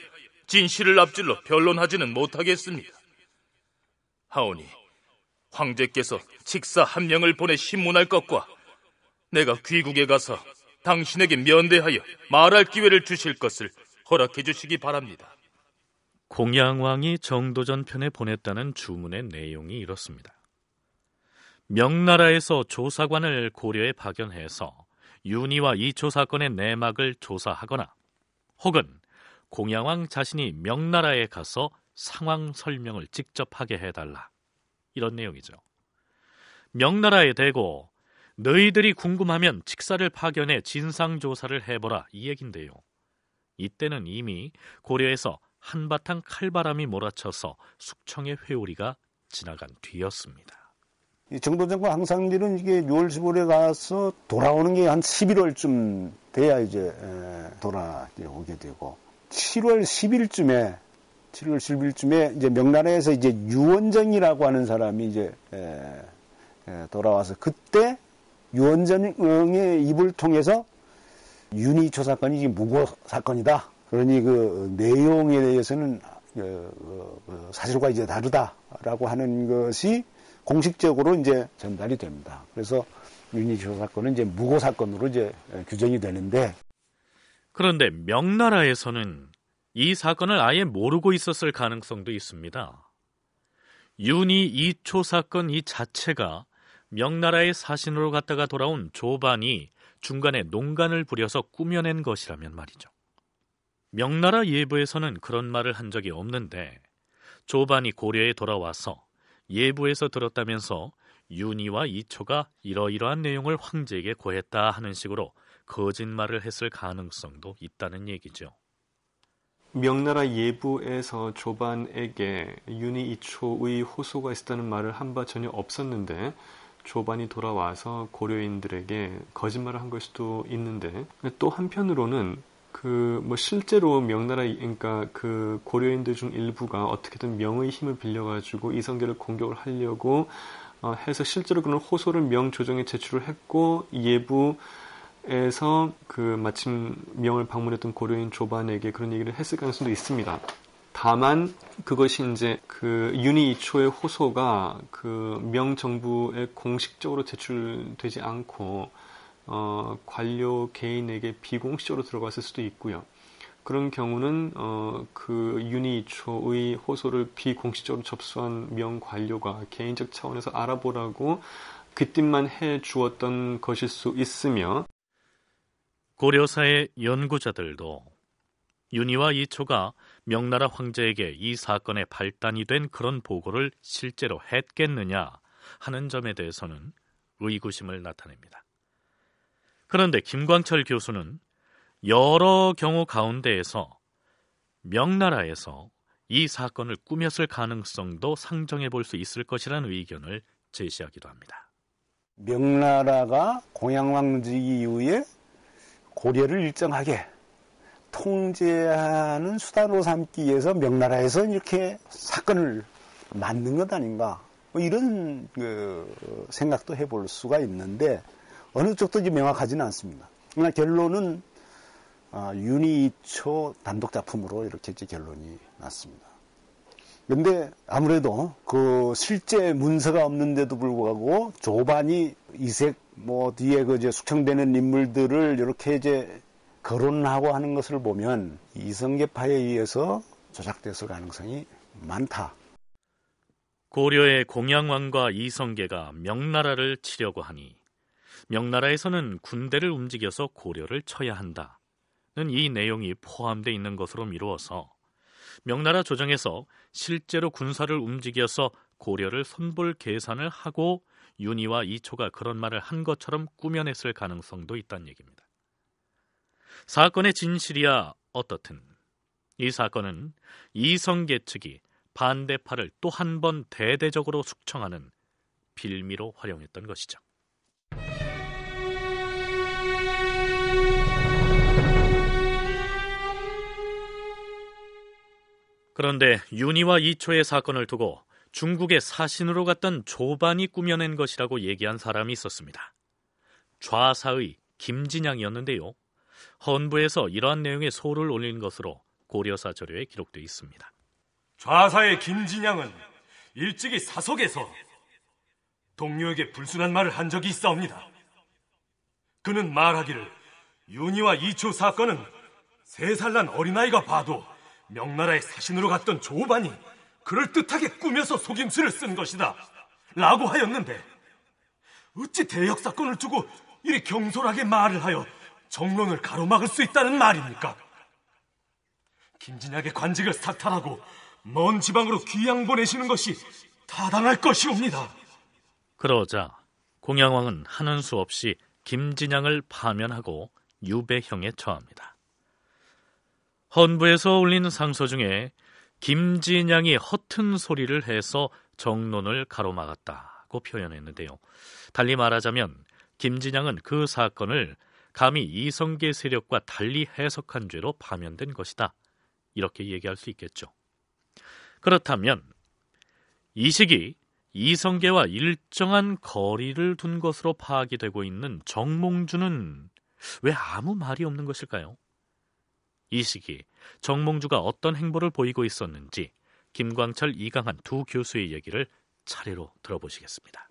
진실을 앞질러 변론하지는 못하겠습니다. 하오니 황제께서 직사 한 명을 보내 신문할 것과 내가 귀국에 가서 당신에게 면대하여 말할 기회를 주실 것을 허락해 주시기 바랍니다. 공양왕이 정도전 편에 보냈다는 주문의 내용이 이렇습니다. 명나라에서 조사관을 고려에 파견해서 윤희와 이초 사건의 내막을 조사하거나 혹은 공양왕 자신이 명나라에 가서 상황 설명을 직접 하게 해달라. 이런 내용이죠. 명나라에 대고 너희들이 궁금하면 직사를 파견해 진상조사를 해보라 이 얘긴데요. 이때는 이미 고려에서 한바탕 칼바람이 몰아쳐서 숙청의 회오리가 지나간 뒤였습니다. 이 정도 정부 항상일은 이게 6월 15일에 가서 돌아오는 게 한 11월쯤 돼야 이제 돌아오게 되고 7월 10일쯤에 7월 10일쯤에 이제 명나라에서 이제 유원정이라고 하는 사람이 이제 돌아와서 그때 유원정의 입을 통해서 윤희 초 사건이 무고 사건이다. 그러니 그 내용에 대해서는 그, 그, 그 사실과 이제 다르다라고 하는 것이 공식적으로 이제 전달이 됩니다. 그래서 윤희조 사건은 이제 무고 사건으로 이제 규정이 되는데 그런데 명나라에서는 이 사건을 아예 모르고 있었을 가능성도 있습니다. 윤희 이초 사건 이 자체가 명나라의 사신으로 갔다가 돌아온 조반이 중간에 농간을 부려서 꾸며낸 것이라면 말이죠. 명나라 예부에서는 그런 말을 한 적이 없는데 조반이 고려에 돌아와서 예부에서 들었다면서 윤희와 이초가 이러이러한 내용을 황제에게 고했다 하는 식으로 거짓말을 했을 가능성도 있다는 얘기죠. 명나라 예부에서 조반에게 윤희 이초의 호소가 있었다는 말을 한 바 전혀 없었는데 조반이 돌아와서 고려인들에게 거짓말을 한걸 수도 있는데 또 한편으로는 그뭐 실제로 명나라 그러니까 그 고려인들 중 일부가 어떻게든 명의 힘을 빌려가지고 이성계를 공격을 하려고 어, 해서 실제로 그런 호소를 명조정에 제출을 했고 예부에서 그 마침 명을 방문했던 고려인 조반에게 그런 얘기를 했을 가능성도 있습니다. 다만 그것이 이제 그 윤희 2초의 호소가 그 명정부에 공식적으로 제출되지 않고 어, 관료 개인에게 비공식적으로 들어갔을 수도 있고요. 그런 경우는 어, 그 윤희초의 호소를 비공식적으로 접수한 명 관료가 개인적 차원에서 알아보라고 귀띔만 해 주었던 것일 수 있으며 고려사의 연구자들도 윤희와 이초가 명나라 황제에게 이 사건의 발단이 된 그런 보고를 실제로 했겠느냐 하는 점에 대해서는 의구심을 나타냅니다. 그런데 김광철 교수는 여러 경우 가운데에서 명나라에서 이 사건을 꾸몄을 가능성도 상정해 볼 수 있을 것이라는 의견을 제시하기도 합니다. 명나라가 공양왕지 이후에 고려를 일정하게 통제하는 수단으로 삼기 위해서 명나라에서 이렇게 사건을 만든 것 아닌가 뭐 이런 그 생각도 해볼 수가 있는데 어느 쪽도 명확하지는 않습니다. 그러나 결론은 어, 유니초 단독 작품으로 이렇게 이제 결론이 났습니다. 근데 아무래도 그 실제 문서가 없는데도 불구하고 조반이 이색 뭐 뒤에 그 이제 숙청되는 인물들을 이렇게 이제 거론하고 하는 것을 보면 이성계파에 의해서 조작됐을 가능성이 많다. 고려의 공양왕과 이성계가 명나라를 치려고 하니 명나라에서는 군대를 움직여서 고려를 쳐야 한다는 이 내용이 포함되어 있는 것으로 미루어서 명나라 조정에서 실제로 군사를 움직여서 고려를 선볼 계산을 하고 윤희와 이초가 그런 말을 한 것처럼 꾸며냈을 가능성도 있다는 얘기입니다. 사건의 진실이야 어떻든 이 사건은 이성계 측이 반대파를 또 한 번 대대적으로 숙청하는 빌미로 활용했던 것이죠. 그런데 윤희와 이초의 사건을 두고 중국의 사신으로 갔던 조반이 꾸며낸 것이라고 얘기한 사람이 있었습니다. 좌사의 김진양이었는데요. 헌부에서 이러한 내용의 소를 올린 것으로 고려사 저료에 기록돼 있습니다. 좌사의 김진양은 일찍이 사석에서 동료에게 불순한 말을 한 적이 있사옵니다. 그는 말하기를 윤희와 이초 사건은 세살난 어린아이가 봐도 명나라의 사신으로 갔던 조반이 그럴듯하게 꾸며서 속임수를 쓴 것이다. 라고 하였는데 어찌 대역 사건을 두고 이리 경솔하게 말을 하여 정론을 가로막을 수 있다는 말입니까? 김진약의 관직을 사탈하고 먼 지방으로 귀양 보내시는 것이 타당할 것이옵니다. 그러자 공양왕은 하는 수 없이 김진양을 파면하고 유배형에 처합니다. 헌부에서 올린 상서 중에 김진양이 허튼 소리를 해서 정론을 가로막았다고 표현했는데요. 달리 말하자면 김진양은 그 사건을 감히 이성계 세력과 달리 해석한 죄로 파면된 것이다. 이렇게 얘기할 수 있겠죠. 그렇다면 이 시기 이성계와 일정한 거리를 둔 것으로 파악이 되고 있는 정몽주는 왜 아무 말이 없는 것일까요? 이 시기 정몽주가 어떤 행보를 보이고 있었는지 김광철, 이강한 두 교수의 얘기를 차례로 들어보시겠습니다.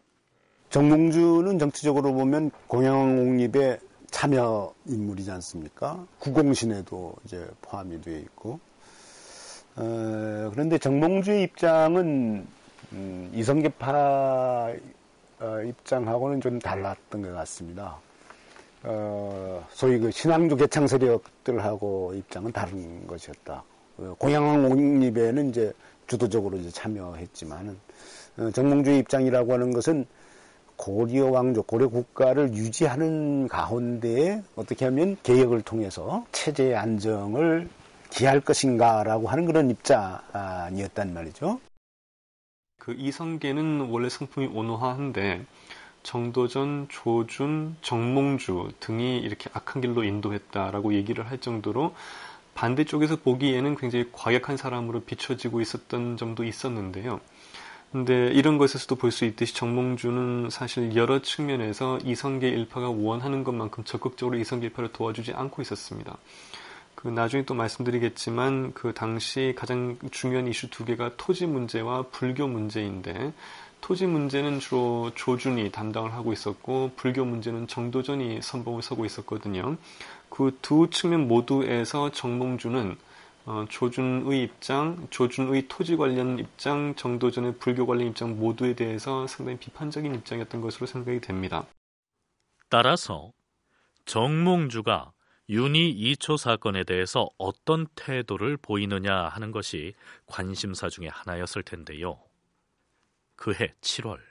정몽주는 정치적으로 보면 공영립에 참여 인물이지 않습니까? 구공신에도 이제 포함이 되어 있고 어, 그런데 정몽주의 입장은 음, 이성계파 어, 입장하고는 좀 달랐던 것 같습니다. 어, 소위 그 신앙주 개창 세력들하고 입장은 다른 것이었다. 어, 공양왕 옹립에는 이제 주도적으로 이제 참여했지만은 어, 전몽주의 입장이라고 하는 것은 고려 왕조, 고려 국가를 유지하는 가운데에 어떻게 하면 개혁을 통해서 체제의 안정을 기할 것인가라고 하는 그런 입장이었단 말이죠. 그 이성계는 원래 성품이 온화한데 정도전, 조준, 정몽주 등이 이렇게 악한 길로 인도했다라고 얘기를 할 정도로 반대쪽에서 보기에는 굉장히 과격한 사람으로 비춰지고 있었던 점도 있었는데요. 근데 이런 것에서도 볼 수 있듯이 정몽주는 사실 여러 측면에서 이성계 일파가 원하는 것만큼 적극적으로 이성계 일파를 도와주지 않고 있었습니다. 그 나중에 또 말씀드리겠지만 그 당시 가장 중요한 이슈 두 개가 토지 문제와 불교 문제인데 토지 문제는 주로 조준이 담당을 하고 있었고 불교 문제는 정도전이 선봉을 서고 있었거든요. 그 두 측면 모두에서 정몽주는 어, 조준의 입장, 조준의 토지 관련 입장, 정도전의 불교 관련 입장 모두에 대해서 상당히 비판적인 입장이었던 것으로 생각이 됩니다. 따라서 정몽주가 윤희 2초 사건에 대해서 어떤 태도를 보이느냐 하는 것이 관심사 중의 하나였을 텐데요. 그해 7월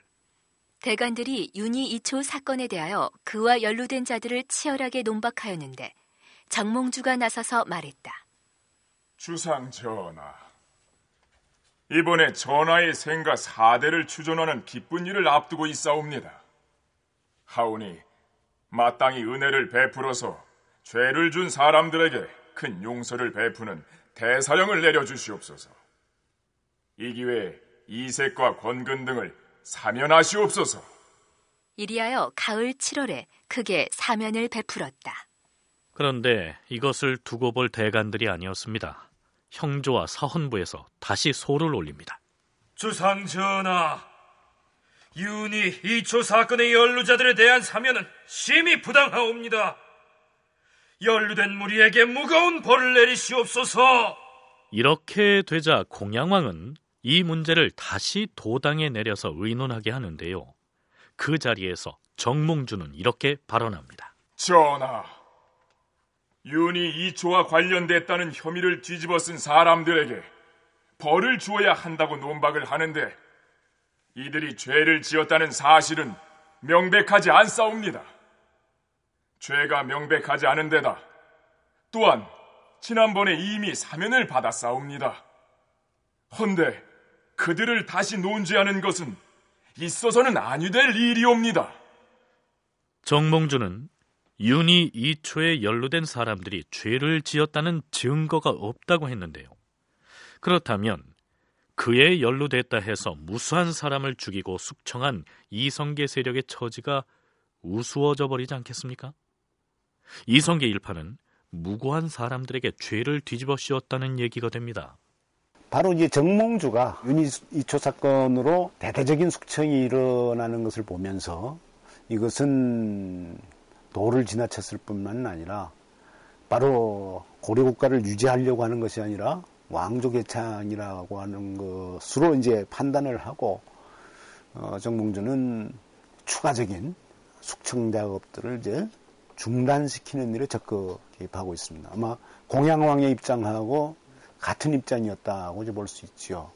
대관들이 윤희 2초 사건에 대하여 그와 연루된 자들을 치열하게 논박하였는데 장몽주가 나서서 말했다. 주상 전하, 이번에 전하의 생가 사대를 추존하는 기쁜 일을 앞두고 있사옵니다. 하오니 마땅히 은혜를 베풀어서 죄를 준 사람들에게 큰 용서를 베푸는 대사령을 내려주시옵소서. 이 기회에 이색과 권근 등을 사면하시옵소서. 이리하여 가을 7월에 크게 사면을 베풀었다. 그런데 이것을 두고 볼대관들이 아니었습니다. 형조와 사헌부에서 다시 소를 올립니다. 주상 전하, 윤이 이초 사건의 연루자들에 대한 사면은 심히 부당하옵니다. 연루된 무리에게 무거운 벌을 내리시옵소서. 이렇게 되자 공양왕은 이 문제를 다시 도당에 내려서 의논하게 하는데요. 그 자리에서 정몽주는 이렇게 발언합니다. 전하, 윤이 이초와 관련됐다는 혐의를 뒤집어 쓴 사람들에게 벌을 주어야 한다고 논박을 하는데 이들이 죄를 지었다는 사실은 명백하지 않사옵니다. 죄가 명백하지 않은 데다 또한 지난번에 이미 사면을 받았사옵니다. 헌데 그들을 다시 논죄하는 것은 있어서는 아니 될 일이옵니다. 정몽주는 윤이 이초에 연루된 사람들이 죄를 지었다는 증거가 없다고 했는데요. 그렇다면 그에 연루됐다 해서 무수한 사람을 죽이고 숙청한 이성계 세력의 처지가 우스워져 버리지 않겠습니까? 이성계 일파는 무고한 사람들에게 죄를 뒤집어 씌웠다는 얘기가 됩니다. 바로 이제 정몽주가 윤희 이초 사건으로 대대적인 숙청이 일어나는 것을 보면서 이것은 도를 지나쳤을 뿐만 아니라 바로 고려 국가를 유지하려고 하는 것이 아니라 왕조개 창이라고 하는 것으로 이제 판단을 하고 어, 정몽주는 추가적인 숙청 작업들을 이제 중단시키는 일에 적극 개입하고 있습니다. 아마 공양왕의 입장하고 같은 입장이었다고 볼 수 있죠.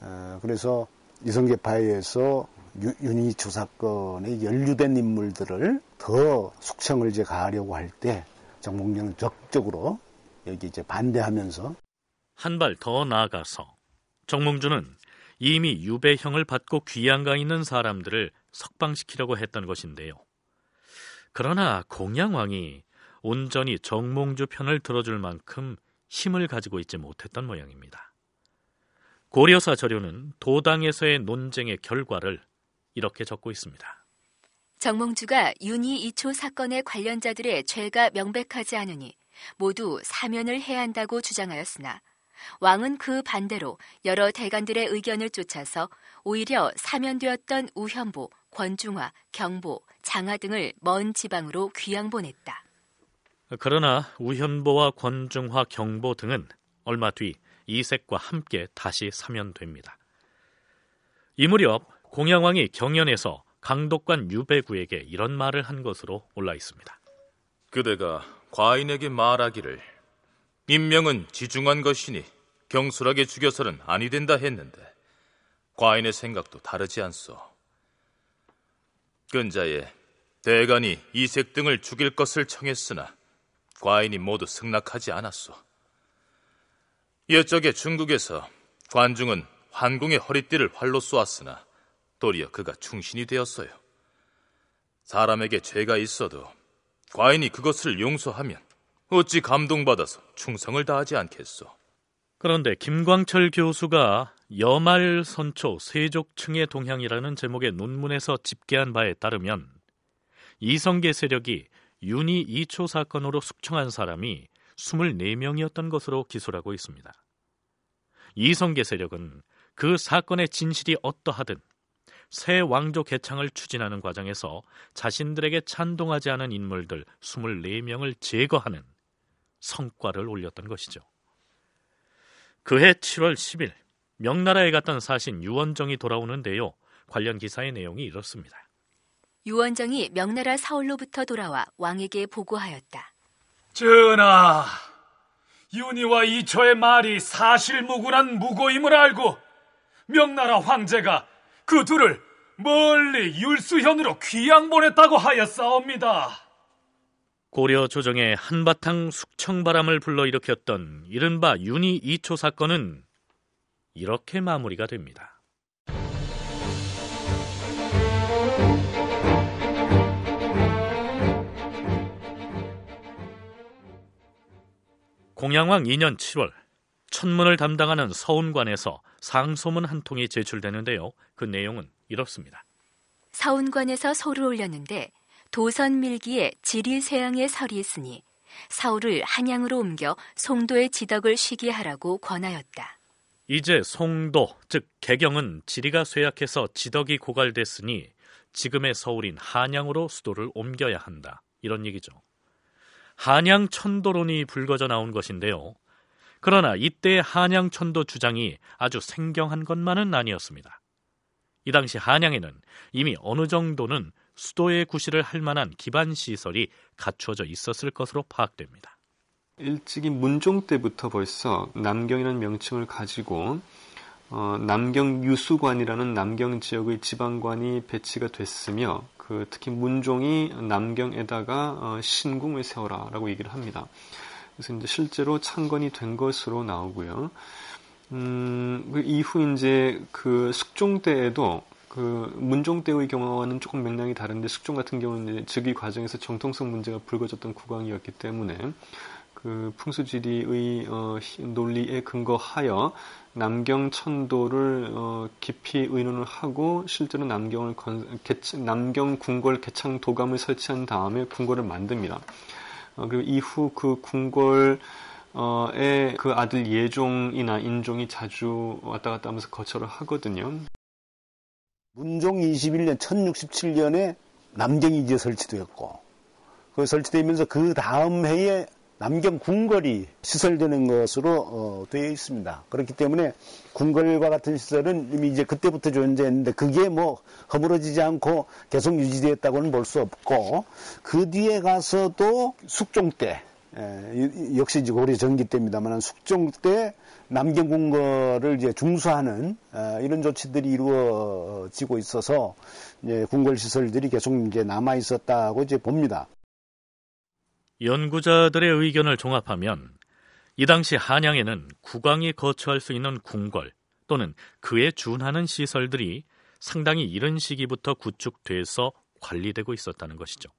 어, 그래서 이성계파에서 윤희 조사건에 연루된 인물들을 더 숙청을 이제 가려고 할 때 정몽룡은 적극적으로 여기 이제 반대하면서 한 발 더 나아가서 정몽준은 이미 유배형을 받고 귀양가 있는 사람들을 석방시키려고 했던 것인데요. 그러나 공양왕이 온전히 정몽주 편을 들어줄 만큼 힘을 가지고 있지 못했던 모양입니다. 고려사 저료는 도당에서의 논쟁의 결과를 이렇게 적고 있습니다. 정몽주가 윤희 이초 사건의 관련자들의 죄가 명백하지 않으니 모두 사면을 해야 한다고 주장하였으나 왕은 그 반대로 여러 대관들의 의견을 쫓아서 오히려 사면되었던 우현보, 권중화, 경보, 장하 등을 먼 지방으로 귀양 보냈다. 그러나 우현보와 권중화, 경보 등은 얼마 뒤 이색과 함께 다시 사면됩니다. 이 무렵 공양왕이 경연에서 강독관 유배구에게 이런 말을 한 것으로 올라 있습니다. 그대가 과인에게 말하기를 인명은 지중한 것이니 경솔하게 죽여서는 아니 된다 했는데 과인의 생각도 다르지 않소. 근자에 대간이 이색 등을 죽일 것을 청했으나 과인이 모두 승낙하지 않았소. 옛쪽에 중국에서 관중은 환궁의 허리띠를 활로 쏘았으나 도리어 그가 충신이 되었어요. 사람에게 죄가 있어도 과인이 그것을 용서하면 어찌 감동받아서 충성을 다하지 않겠소. 그런데 김광철 교수가 여말 선초 세족층의 동향이라는 제목의 논문에서 집계한 바에 따르면 이성계 세력이 윤희 2초 사건으로 숙청한 사람이 24명이었던 것으로 기소하고 있습니다. 이성계 세력은 그 사건의 진실이 어떠하든 새 왕조 개창을 추진하는 과정에서 자신들에게 찬동하지 않은 인물들 24명을 제거하는 성과를 올렸던 것이죠. 그해 7월 10일 명나라에 갔던 사신 유원정이 돌아오는데요. 관련 기사의 내용이 이렇습니다. 유원정이 명나라 사울로부터 돌아와 왕에게 보고하였다. 전하, 윤희와 이초의 말이 사실무근한 무고임을 알고 명나라 황제가 그 둘을 멀리 율수현으로 귀양 보냈다고 하였사옵니다. 고려 조정의 한바탕 숙청바람을 불러일으켰던 이른바 윤희 이초 사건은 이렇게 마무리가 됩니다. 공양왕 2년 7월 천문을 담당하는 서운관에서 상소문 한 통이 제출되는데요. 그 내용은 이렇습니다. 서운관에서 소를 올렸는데 도선 밀기에 지리세양의 설이 있으니 사울을 한양으로 옮겨 송도의 지덕을 쉬게 하라고 권하였다. 이제 송도 즉 개경은 지리가 쇠약해서 지덕이 고갈됐으니 지금의 서울인 한양으로 수도를 옮겨야 한다. 이런 얘기죠. 한양 천도론이 불거져 나온 것인데요. 그러나 이때 한양 천도 주장이 아주 생경한 것만은 아니었습니다. 이 당시 한양에는 이미 어느 정도는 수도의 구실을 할 만한 기반 시설이 갖춰져 있었을 것으로 파악됩니다. 일찍이 문종 때부터 벌써 남경이라는 명칭을 가지고 어, 남경 유수관이라는 남경 지역의 지방관이 배치가 됐으며 그 특히 문종이 남경에다가 어, 신궁을 세워라라고 얘기를 합니다. 그래서 이제 실제로 창건이 된 것으로 나오고요. 음, 그 이후 이제 그 숙종 때에도 그 문종 때의 경우와는 조금 맥락이 다른데 숙종 같은 경우는 즉위 과정에서 정통성 문제가 불거졌던 국왕이었기 때문에 그 풍수지리의 어, 논리에 근거하여 남경 천도를 어, 깊이 의논을 하고 실제로 남경을 건, 개치, 남경 궁궐 개창 도감을 설치한 다음에 궁궐을 만듭니다. 어, 그리고 이후 그 궁궐 어의 그 아들 예종이나 인종이 자주 왔다 갔다 하면서 거처를 하거든요. 문종 21년 1067년에 남경이 이제 설치되었고 그 설치되면서 그 다음 해에 남경 궁궐이 시설되는 것으로 어, 되어 있습니다. 그렇기 때문에 궁궐과 같은 시설은 이미 이제 그때부터 존재했는데 그게 뭐 허물어지지 않고 계속 유지되었다고는 볼 수 없고 그 뒤에 가서도 숙종 때 에, 예, 역시 이제 고려 전기 때입니다만 숙종 때 남경궁궐을 이제 중수하는 에, 어, 이런 조치들이 이루어지고 있어서 이제 궁궐 시설들이 계속 이제 남아 있었다고 이제 봅니다. 연구자들의 의견을 종합하면 이 당시 한양에는 국왕이 거처할 수 있는 궁궐 또는 그에 준하는 시설들이 상당히 이른 시기부터 구축돼서 관리되고 있었다는 것이죠.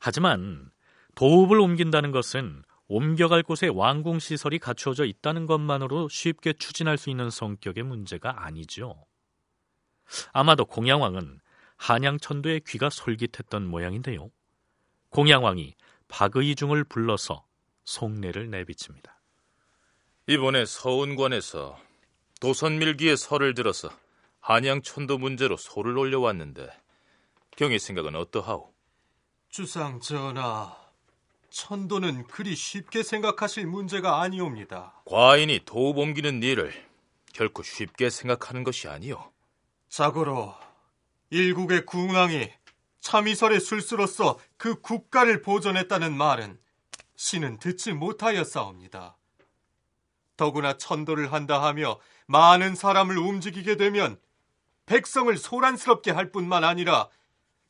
하지만 도읍을 옮긴다는 것은 옮겨갈 곳에 왕궁 시설이 갖추어져 있다는 것만으로 쉽게 추진할 수 있는 성격의 문제가 아니죠. 아마도 공양왕은 한양천도의 귀가 솔깃했던 모양인데요. 공양왕이 박의중을 불러서 속내를 내비칩니다. 이번에 서운관에서 도선밀기의 설을 들어서 한양천도 문제로 소를 올려왔는데 경의 생각은 어떠하오? 주상 전하, 천도는 그리 쉽게 생각하실 문제가 아니옵니다. 과인이 도읍 옮기는 일을 결코 쉽게 생각하는 것이 아니오. 자고로 일국의 궁왕이 참이설의 술수로서 그 국가를 보존했다는 말은 신은 듣지 못하였사옵니다. 더구나 천도를 한다 하며 많은 사람을 움직이게 되면 백성을 소란스럽게 할 뿐만 아니라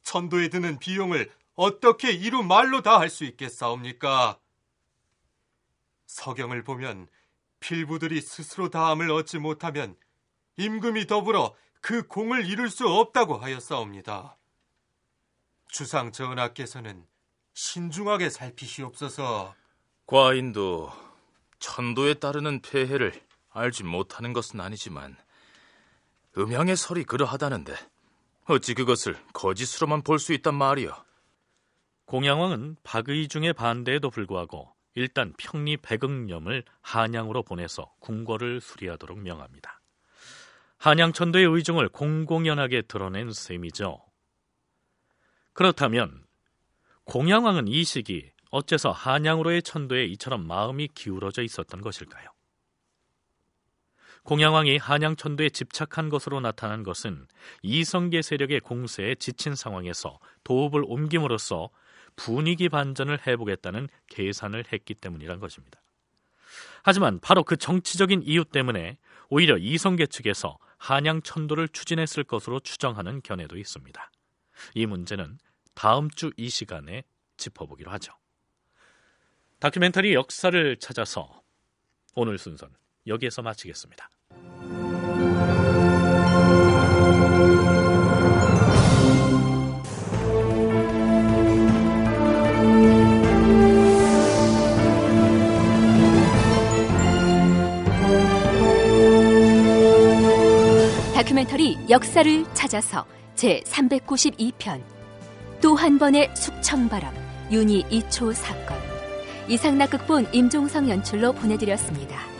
천도에 드는 비용을 어떻게 이루 말로 다 할 수 있겠사옵니까? 서경을 보면 필부들이 스스로 다함을 얻지 못하면 임금이 더불어 그 공을 이룰 수 없다고 하였사옵니다. 주상 전하께서는 신중하게 살피시옵소서. 과인도 천도에 따르는 폐해를 알지 못하는 것은 아니지만 음향의 설이 그러하다는데 어찌 그것을 거짓으로만 볼 수 있단 말이오. 공양왕은 박의중의 반대에도 불구하고 일단 평리 백응염을 한양으로 보내서 궁궐을 수리하도록 명합니다. 한양천도의 의중을 공공연하게 드러낸 셈이죠. 그렇다면 공양왕은 이 시기 어째서 한양으로의 천도에 이처럼 마음이 기울어져 있었던 것일까요? 공양왕이 한양 천도에 집착한 것으로 나타난 것은 이성계 세력의 공세에 지친 상황에서 도읍을 옮김으로써 분위기 반전을 해보겠다는 계산을 했기 때문이란 것입니다. 하지만 바로 그 정치적인 이유 때문에 오히려 이성계 측에서 한양 천도를 추진했을 것으로 추정하는 견해도 있습니다. 이 문제는 다음 주 이 시간에 짚어보기로 하죠. 다큐멘터리 역사를 찾아서 오늘 순서는 여기에서 마치겠습니다. 다큐멘터리 역사를 찾아서 제392편 또 한 번의 숙청바람 윤희 2초 사건 이상락 극본 임종성 연출로 보내드렸습니다.